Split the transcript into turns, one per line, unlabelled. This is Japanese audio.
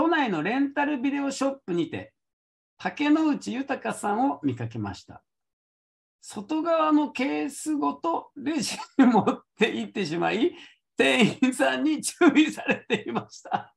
都内のレンタルビデオショップにて竹之内豊さんを
見かけました。
外側のケースごとレジに持って行ってしまい、店員さんに注意されていました。